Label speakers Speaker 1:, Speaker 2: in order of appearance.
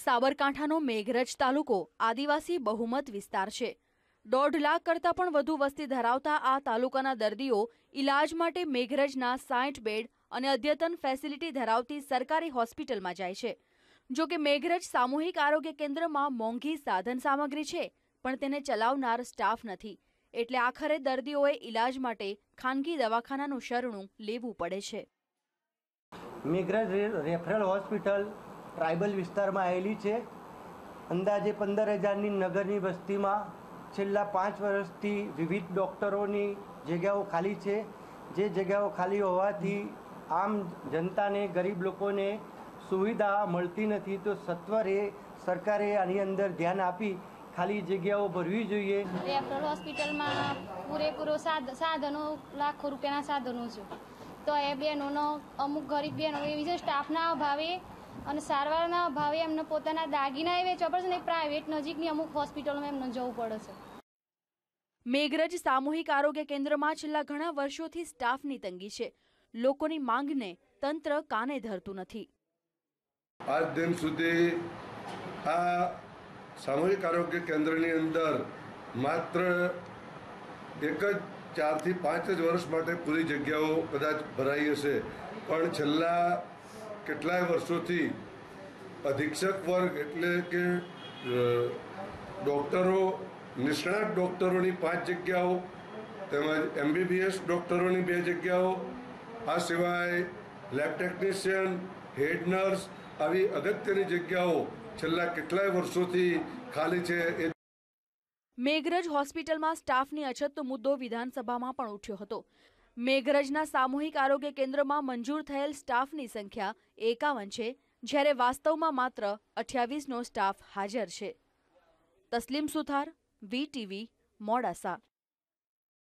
Speaker 1: સાબરકાંઠાનો મેઘરજ તાલુકો આદિવાસી બહુમત વિસ્તાર છે દોઢ લાખ કરતાં પણ વધુ વસ્તી ધરાવતા આ તાલુકાના દર્દીઓ ઇલાજ માટે મેઘરજના સાઠ બેડ અને અદ્યતન ફેસિલિટી ધરાવતી સરકારી હોસ્પિટલમાં જાય છે જો કે મેઘરજ સામૂહિક આરોગ્ય કેન્દ્રમાં મોંઘી સાધન સામગ્રી છે પણ તેને ચલાવનાર સ્ટાફ નથી એટલે આખરે દર્દીઓએ ઇલાજ માટે ખાનગી દવાખાનાનું શરણું લેવું પડે છે
Speaker 2: મેઘરજ રેફરલ હોસ્પિટલ ટ્રાઇબલ વિસ્તારમાં આવેલી છે અંદાજે પંદર હજારની નગરની વસ્તીમાં છેલ્લા પાંચ વર્ષથી વિવિધ ડૉક્ટરોની જગ્યાઓ ખાલી છે જે જગ્યાઓ ખાલી હોવાથી આમ જનતાને ગરીબ લોકોને સુવિધા મળતી નથી તો સત્વરે સરકારે આની અંદર ધ્યાન આપી ખાલી જગ્યાઓ ભરવી જોઈએ રેફરલ
Speaker 3: હોસ્પિટલમાં પૂરેપૂરો સાધનો લાખો રૂપિયાના સાધનો છે તો એ બહેનોનો અમુક ગરીબ બહેનો એવી છે સ્ટાફના અભાવે અને સારવારના અભાવે એમને પોતાના દાગીના એ વેચવા પડે છે ને પ્રાઇવેટ નજીકની અમુક હોસ્પિટલોમાં એમને જવું પડે છે
Speaker 1: મેઘરજ સામૂહિક આરોગ્ય કેન્દ્રમાં છેલ્લા ઘણા વર્ષોથી સ્ટાફની તંગી છે લોકોની માંગને તંત્ર કાને ધરતું નથી
Speaker 4: આજ દિન સુધી આ સામૂહિક આરોગ્ય કેન્દ્રની અંદર માત્ર એક જ ચારથી પાંચ જ વર્ષ માટે પૂરી જગ્યાઓ કદાચ ભરાઈ હશે પણ છેલ્લા કેટલાય વર્ષોથી અધિક્ષક વર્ગ એટલે કે ડૉક્ટરો નિષ્ણાત ડૉક્ટરોની પાંચ જગ્યાઓ તેમજ એમબીબીએસ ડૉક્ટરોની બે જગ્યાઓ આ સિવાય લેબ ટેકનિશિયન હેડ નર્સ આવી અગત્યની જગ્યાઓ છેલ્લા કેટલાય વર્ષોથી ખાલી છે એ
Speaker 1: મેઘરજ હોસ્પિટલમાં સ્ટાફની અછતનો મુદ્દો વિધાનસભામાં પણ ઉઠ્યો હતો મેઘરજના સામૂહિક આરોગ્ય કેન્દ્રમાં મંજૂર થયેલ સ્ટાફની સંખ્યા એકાવન છે જ્યારે વાસ્તવમાં માત્ર અઠ્યાવીસનો સ્ટાફ હાજર છે તસ્લીમ સુથાર વીટીવી મોડાસા